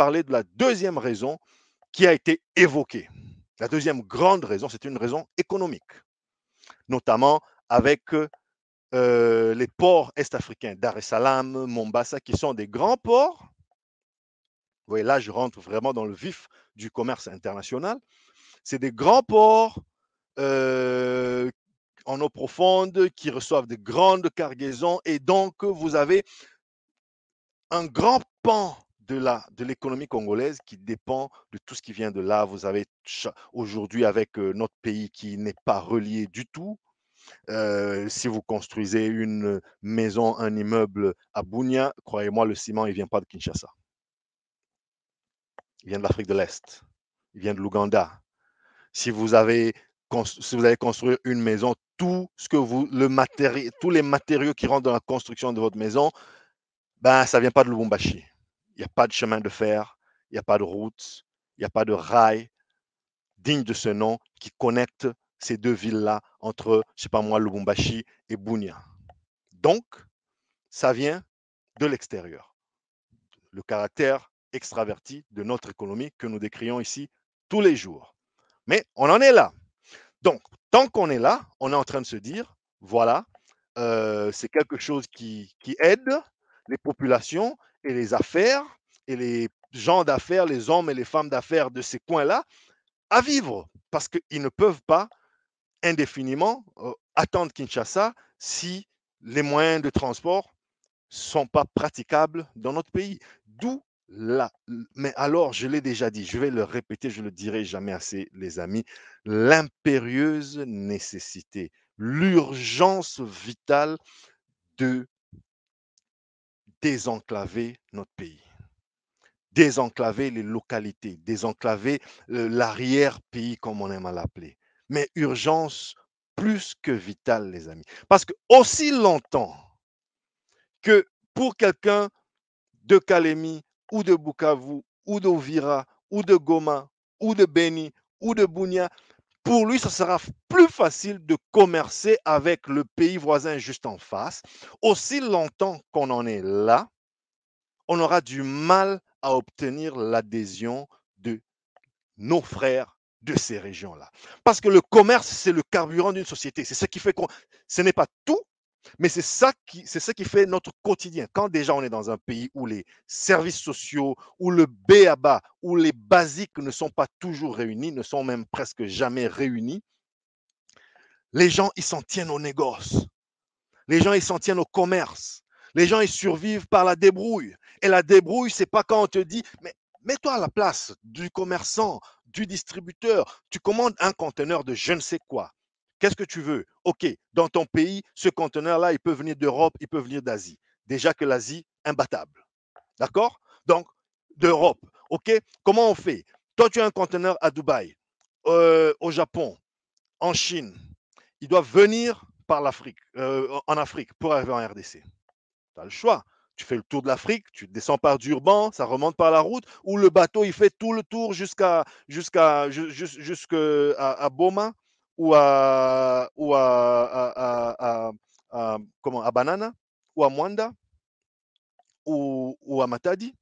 parler de la deuxième raison qui a été évoquée. La deuxième grande raison, c'est une raison économique, notamment avec euh, euh, les ports est-africains, Dar es Salaam, Mombasa, qui sont des grands ports. Vous voyez, là, je rentre vraiment dans le vif du commerce international. C'est des grands ports euh, en eau profonde qui reçoivent de grandes cargaisons et donc vous avez un grand pan de de l'économie congolaise qui dépend de tout ce qui vient de là. Vous avez aujourd'hui avec euh, notre pays qui n'est pas relié du tout. Euh, si vous construisez une maison, un immeuble à Bounia, croyez-moi, le ciment, il vient pas de Kinshasa. Il vient de l'Afrique de l'Est. Il vient de l'Ouganda. Si vous avez si vous allez construire une maison, tout ce que vous, le matériel tous les matériaux qui rentrent dans la construction de votre maison, ben, ça ne vient pas de Lubumbashi. Il n'y a pas de chemin de fer, il n'y a pas de route, il n'y a pas de rail digne de ce nom qui connecte ces deux villes-là entre, je sais pas moi, Lubumbashi et Bunia. Donc, ça vient de l'extérieur. Le caractère extraverti de notre économie que nous décrions ici tous les jours. Mais on en est là. Donc, tant qu'on est là, on est en train de se dire, voilà, euh, c'est quelque chose qui aide les populations et les affaires et les gens d'affaires, les hommes et les femmes d'affaires de ces coins-là à vivre parce qu'ils ne peuvent pas indéfiniment attendre Kinshasa si les moyens de transport sont pas praticables dans notre pays. D'où la, mais alors, je l'ai déjà dit, je vais le répéter, je le dirai jamais assez, les amis, l'impérieuse nécessité, l'urgence vitale de désenclaver notre pays, désenclaver les localités, désenclaver l'arrière-pays, comme on aime à l'appeler. Mais urgence plus que vitale, les amis. Parce que aussi longtemps que pour quelqu'un de Kalemi ou de Bukavu ou d'Ovira ou de Goma ou de Beni ou de Bunia pour lui, ce sera plus facile de commercer avec le pays voisin juste en face. Aussi longtemps qu'on en est là, on aura du mal à obtenir l'adhésion de nos frères de ces régions-là. Parce que le commerce, c'est le carburant d'une société. C'est ce qui fait qu'on... Ce n'est pas tout, mais c'est ça qui, c'est ça qui fait notre quotidien. Quand déjà on est dans un pays où les services sociaux, où le B à où les basiques ne sont pas toujours réunis, ne sont même presque jamais réunis, les gens, ils s'en tiennent au négoce. Les gens, ils s'en tiennent au commerce. Les gens, ils survivent par la débrouille. Et la débrouille, c'est pas quand on te dit, mais mets-toi à la place du commerçant, du distributeur. Tu commandes un conteneur de je ne sais quoi. Qu'est-ce que tu veux OK, dans ton pays, ce conteneur-là, il peut venir d'Europe, il peut venir d'Asie. Déjà que l'Asie, imbattable. D'accord Donc, d'Europe. OK Comment on fait Toi, tu as un conteneur à Dubaï, euh, au Japon, en Chine. Il doit venir par l'Afrique, euh, en Afrique, pour arriver en RDC. Tu as le choix. Tu fais le tour de l'Afrique, tu descends par Durban, ça remonte par la route, ou le bateau, il fait tout le tour jusqu'à jusqu'à Boma ou à, ou comment, à Banana, ou à Mwanda, ou, à Matadi.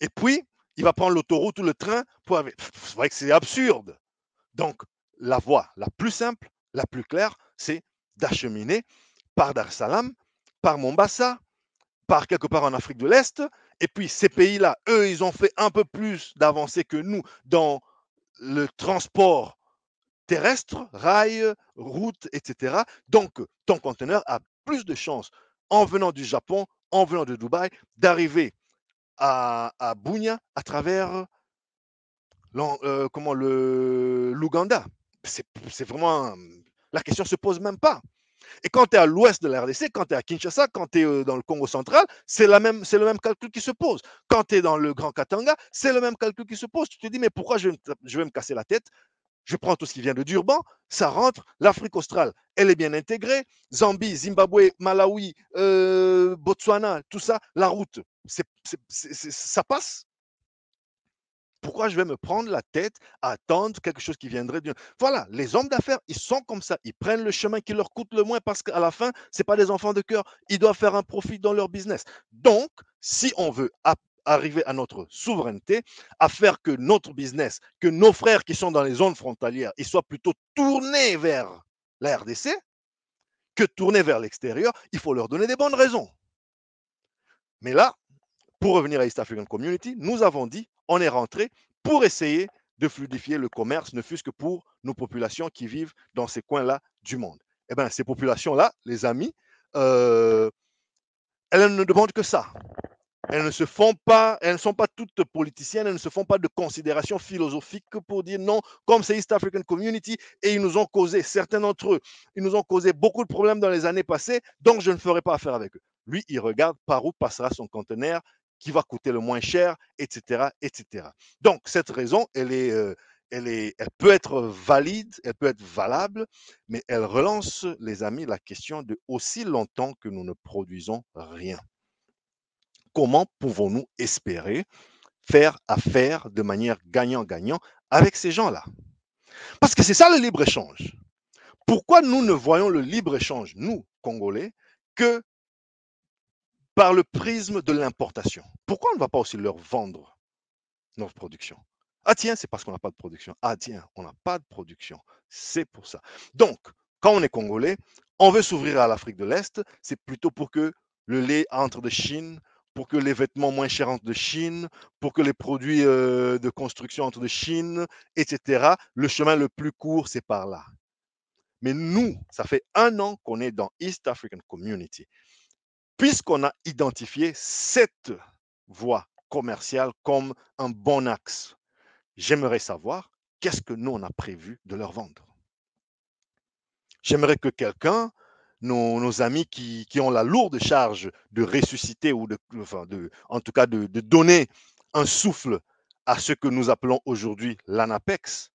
Et puis, il va prendre l'autoroute ou le train pour C'est vrai que c'est absurde. Donc, la voie la plus simple, la plus claire, c'est d'acheminer par Dar es Salaam, par Mombasa, par quelque part en Afrique de l'Est. Et puis, ces pays-là, eux, ils ont fait un peu plus d'avancée que nous dans le transport terrestre, rail, route, etc. Donc, ton conteneur a plus de chances, en venant du Japon, en venant de Dubaï, d'arriver à, à à travers euh, l'Ouganda. C'est vraiment. La question ne se pose même pas. Et quand tu es à l'ouest de la RDC, quand tu es à Kinshasa, quand tu es euh, dans le Congo central, c'est le même calcul qui se pose. Quand tu es dans le Grand Katanga, c'est le même calcul qui se pose. Tu te dis, mais pourquoi je, je vais me casser la tête je prends tout ce qui vient de Durban, ça rentre. L'Afrique australe, elle est bien intégrée. Zambie, Zimbabwe, Malawi, euh, Botswana, tout ça, la route, ça passe. Pourquoi je vais me prendre la tête à attendre quelque chose qui viendrait d'une. Voilà, les hommes d'affaires, ils sont comme ça. Ils prennent le chemin qui leur coûte le moins parce qu'à la fin, ce n'est pas des enfants de cœur. Ils doivent faire un profit dans leur business. Donc, si on veut arriver à notre souveraineté, à faire que notre business, que nos frères qui sont dans les zones frontalières, ils soient plutôt tournés vers la RDC que tournés vers l'extérieur. Il faut leur donner des bonnes raisons. Mais là, pour revenir à East African Community, nous avons dit, on est rentré pour essayer de fluidifier le commerce, ne fût-ce que pour nos populations qui vivent dans ces coins-là du monde. Eh bien, ces populations-là, les amis, euh, elles ne demandent que ça. Elles ne se font pas, elles ne sont pas toutes politiciennes, elles ne se font pas de considérations philosophiques pour dire non, comme c'est East African Community, et ils nous ont causé, certains d'entre eux, ils nous ont causé beaucoup de problèmes dans les années passées, donc je ne ferai pas affaire avec eux. Lui, il regarde par où passera son conteneur, qui va coûter le moins cher, etc., etc. Donc, cette raison, euh, elle est, elle, peut être valide, elle peut être valable, mais elle relance, les amis, la question de aussi longtemps que nous ne produisons rien comment pouvons-nous espérer faire affaire de manière gagnant-gagnant avec ces gens-là Parce que c'est ça le libre-échange. Pourquoi nous ne voyons le libre-échange, nous, Congolais, que par le prisme de l'importation Pourquoi on ne va pas aussi leur vendre notre production Ah tiens, c'est parce qu'on n'a pas de production. Ah tiens, on n'a pas de production. C'est pour ça. Donc, quand on est Congolais, on veut s'ouvrir à l'Afrique de l'Est, c'est plutôt pour que le lait entre de Chine, pour que les vêtements moins chers entrent de Chine, pour que les produits euh, de construction entrent de Chine, etc. Le chemin le plus court, c'est par là. Mais nous, ça fait un an qu'on est dans East African Community. Puisqu'on a identifié cette voie commerciale comme un bon axe, j'aimerais savoir qu'est-ce que nous, on a prévu de leur vendre. J'aimerais que quelqu'un nos, amis qui, ont la lourde charge de ressusciter ou de, en tout cas de, donner un souffle à ce que nous appelons aujourd'hui l'ANAPEX,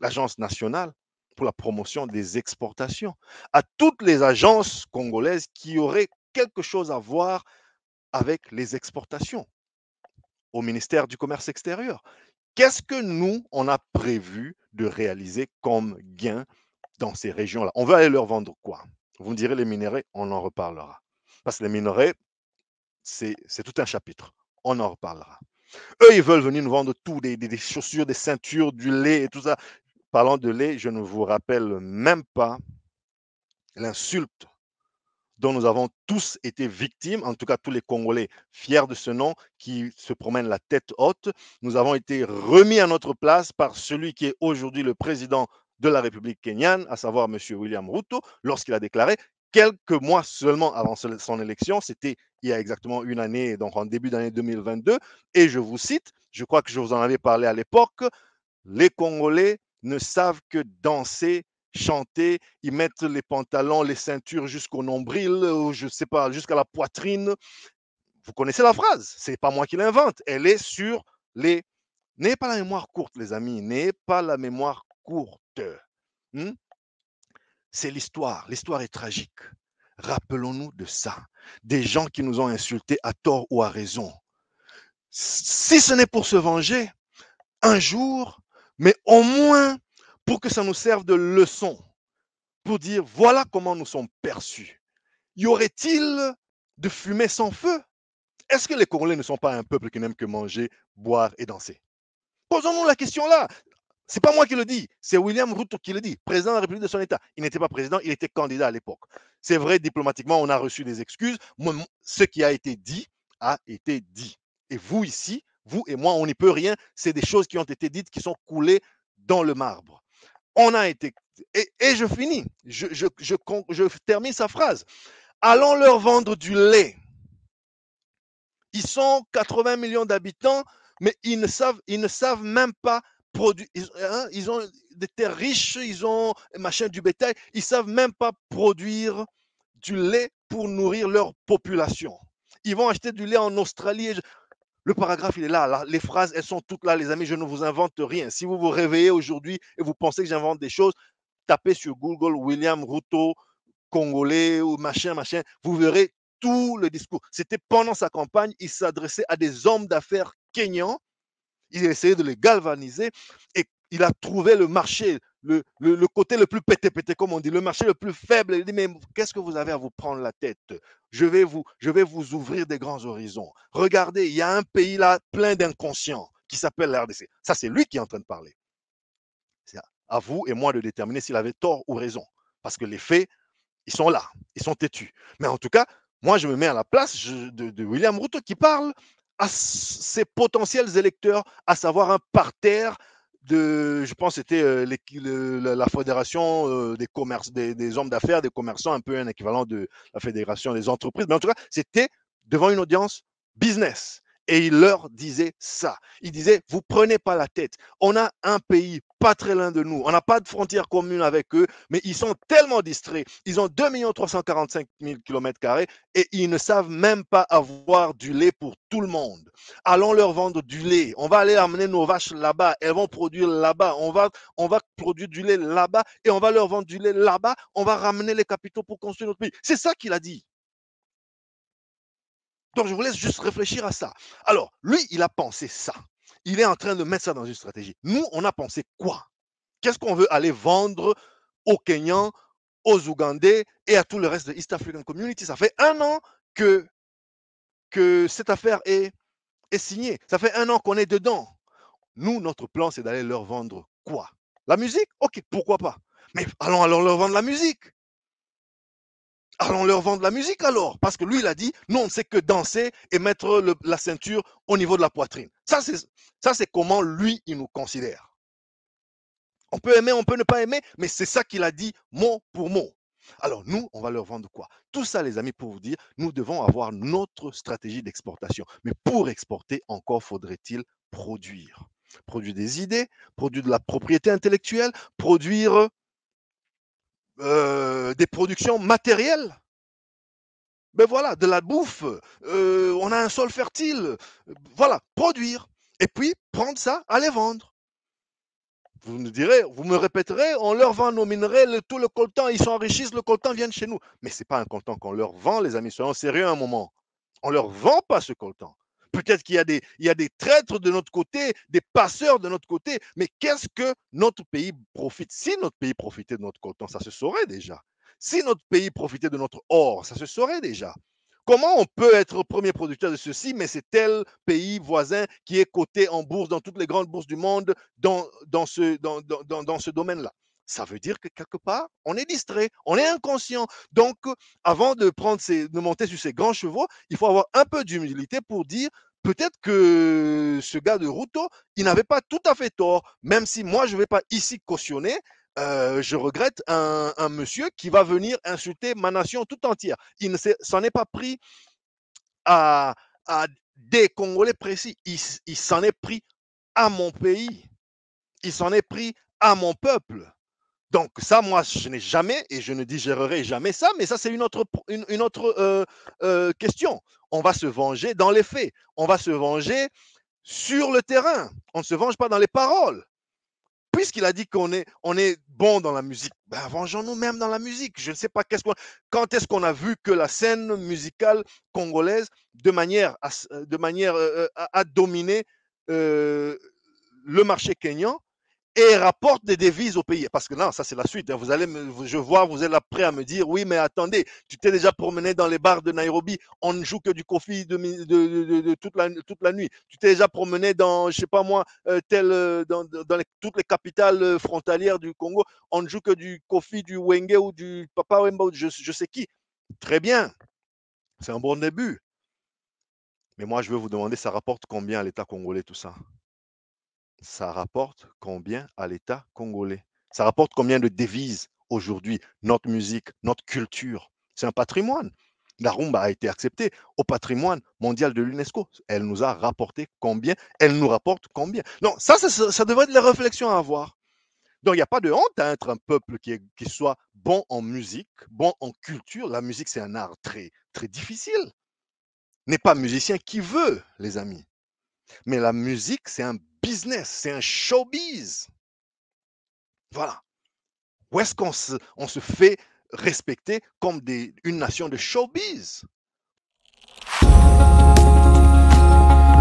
l'Agence nationale pour la promotion des exportations, à toutes les agences congolaises qui auraient quelque chose à voir avec les exportations, au ministère du Commerce extérieur. Qu'est-ce que nous, on a prévu de réaliser comme gain dans ces régions-là On veut aller leur vendre quoi vous me direz les minerais, on en reparlera. Parce que les minerais, c'est tout un chapitre. On en reparlera. Eux, ils veulent venir nous vendre tout, des, chaussures, des ceintures, du lait et tout ça. Parlant de lait, je ne vous rappelle même pas l'insulte dont nous avons tous été victimes, en tout cas tous les Congolais fiers de ce nom qui se promènent la tête haute. Nous avons été remis à notre place par celui qui est aujourd'hui le président de la République kenyane, à savoir M. William Ruto, lorsqu'il a déclaré quelques mois seulement avant son élection, c'était il y a exactement une année, donc en début d'année 2022, et je vous cite, je crois que je vous en avais parlé à l'époque, les Congolais ne savent que danser, chanter, ils mettent les pantalons, les ceintures jusqu'au nombril, ou je ne sais pas, jusqu'à la poitrine. Vous connaissez la phrase, c'est pas moi qui l'invente, elle est sur les... N'ayez pas la mémoire courte, les amis, n'ayez pas la mémoire Hmm? C'est l'histoire. L'histoire est tragique. Rappelons-nous de ça. Des gens qui nous ont insultés à tort ou à raison. Si ce n'est pour se venger, un jour, mais au moins pour que ça nous serve de leçon, pour dire voilà comment nous sommes perçus. Y aurait-il de fumée sans feu Est-ce que les Congolais ne sont pas un peuple qui n'aime que manger, boire et danser Posons-nous la question là n'est pas moi qui le dis, c'est William Ruto qui le dit, président de la République de son État. Il n'était pas président, il était candidat à l'époque. C'est vrai, diplomatiquement, on a reçu des excuses. Ce qui a été dit a été dit. Et vous ici, vous et moi, on n'y peut rien. C'est des choses qui ont été dites, qui sont coulées dans le marbre. On a été... Et, je finis, je, termine sa phrase. Allons leur vendre du lait. Ils sont 80 millions d'habitants, mais ils ne savent, ils ne savent même pas Hein, ils, ont des terres riches, ils ont machin du bétail. Ils savent même pas produire du lait pour nourrir leur population. Ils vont acheter du lait en Australie. Le paragraphe, il est là, là, Les phrases, elles sont toutes là, les amis. Je ne vous invente rien. Si vous vous réveillez aujourd'hui et vous pensez que j'invente des choses, tapez sur Google William Ruto, congolais ou machin, machin. Vous verrez tout le discours. C'était pendant sa campagne. Il s'adressait à des hommes d'affaires kenyans il a essayé de les galvaniser et il a trouvé le marché, le, côté le plus pété-pété, comme on dit, le marché le plus faible. Il dit, mais qu'est-ce que vous avez à vous prendre la tête je vais, vous, je vais vous ouvrir des grands horizons. Regardez, il y a un pays là plein d'inconscients qui s'appelle la Ça, c'est lui qui est en train de parler. C'est à vous et moi de déterminer s'il avait tort ou raison. Parce que les faits, ils sont là, ils sont têtus. Mais en tout cas, moi, je me mets à la place de, William Ruto qui parle à ses potentiels électeurs, à savoir un parterre de, je pense, c'était euh, la, fédération euh, des, commerces, des, des hommes d'affaires, des commerçants, un peu un équivalent de la fédération des entreprises. Mais en tout cas, c'était devant une audience business. Et il leur disait ça. Il disait, vous prenez pas la tête. On a un pays pas très loin de nous. On n'a pas de frontière commune avec eux, mais ils sont tellement distraits. Ils ont 2 345 000 km et ils ne savent même pas avoir du lait pour tout le monde. Allons leur vendre du lait. On va aller amener nos vaches là-bas. Elles vont produire là-bas. On va, on va produire du lait là-bas et on va leur vendre du lait là-bas. On va ramener les capitaux pour construire notre pays. C'est ça qu'il a dit. Donc je vous laisse juste réfléchir à ça. Alors, lui, il a pensé ça. Il est en train de mettre ça dans une stratégie. Nous, on a pensé quoi Qu'est-ce qu'on veut aller vendre aux Kenyans, aux Ougandais et à tout le reste de East African Community Ça fait un an que, que cette affaire est, est signée. Ça fait un an qu'on est dedans. Nous, notre plan, c'est d'aller leur vendre quoi La musique Ok, pourquoi pas Mais allons alors leur vendre la musique allons leur vendre la musique alors. Parce que lui, il a dit, non, on ne sait que danser et mettre la ceinture au niveau de la poitrine. Ça, c'est comment lui, il nous considère. On peut aimer, on peut ne pas aimer, mais c'est ça qu'il a dit mot pour mot. Alors nous, on va leur vendre quoi Tout ça, les amis, pour vous dire, nous devons avoir notre stratégie d'exportation. Mais pour exporter, encore faudrait-il produire. Produire des idées, produire de la propriété intellectuelle, produire euh, des productions matérielles. Mais ben voilà, de la bouffe, euh, on a un sol fertile, voilà, produire. Et puis prendre ça, aller vendre. Vous me direz, vous me répéterez, on leur vend nos minerais, tout le coltan, ils s'enrichissent, le coltan vient de chez nous. Mais ce n'est pas un coltan qu'on leur vend, les amis, soyons sérieux un moment. On ne leur vend pas ce coltan. Peut-être qu'il y, a des, il y a des traîtres de notre côté, des passeurs de notre côté, mais qu'est-ce que notre pays profite Si notre pays profitait de notre coton, ça se saurait déjà. Si notre pays profitait de notre or, ça se saurait déjà. Comment on peut être premier producteur de ceci, mais c'est tel pays voisin qui est coté en bourse dans toutes les grandes bourses du monde dans, dans ce, dans ce domaine-là ça veut dire que quelque part, on est distrait, on est inconscient. Donc, euh, avant de, prendre ses, de monter sur ces grands chevaux, il faut avoir un peu d'humilité pour dire peut-être que ce gars de Ruto, il n'avait pas tout à fait tort, même si moi, je ne vais pas ici cautionner. Euh, je regrette un, monsieur qui va venir insulter ma nation tout entière. Il ne s'en est pas pris à, des Congolais précis. il s'en est pris à mon pays. Il s'en est pris à mon peuple. Donc ça, moi, je n'ai jamais et je ne digérerai jamais ça, mais ça, c'est une autre, une, autre euh, euh, question. On va se venger dans les faits, on va se venger sur le terrain, on ne se venge pas dans les paroles. Puisqu'il a dit qu'on est, on est bon dans la musique, ben, vengeons-nous même dans la musique. Je ne sais pas qu'est-ce quand est-ce qu'on a vu que la scène musicale congolaise, de manière euh, de manière, à, dominer le marché kenyan, et rapporte des devises au pays. Parce que là, ça c'est la suite. Hein. Vous allez, je vois, vous êtes là prêt à me dire, oui, mais attendez, tu t'es déjà promené dans les bars de Nairobi, on ne joue que du coffee de, toute, la, toute la nuit. Tu t'es déjà promené dans, je sais pas moi, euh, euh, dans, toutes les capitales euh, frontalières du Congo, on ne joue que du coffee, du wenge ou du papa wemba ou je, je sais qui. Très bien, c'est un bon début. Mais moi, je veux vous demander, ça rapporte combien à l'État congolais tout ça ça rapporte combien à l'État congolais Ça rapporte combien de devises aujourd'hui Notre musique, notre culture, c'est un patrimoine. La rumba a été acceptée au patrimoine mondial de l'UNESCO. Elle nous a rapporté combien Elle nous rapporte combien Non, ça, ça, devrait être la réflexion à avoir. Donc, il n'y a pas de honte à être un peuple qui, qui soit bon en musique, bon en culture. La musique, c'est un art très, très difficile. N'est pas musicien qui veut, les amis. Mais la musique, c'est un business, c'est un showbiz. Voilà. Où est-ce qu'on se, on se fait respecter comme une nation de showbiz?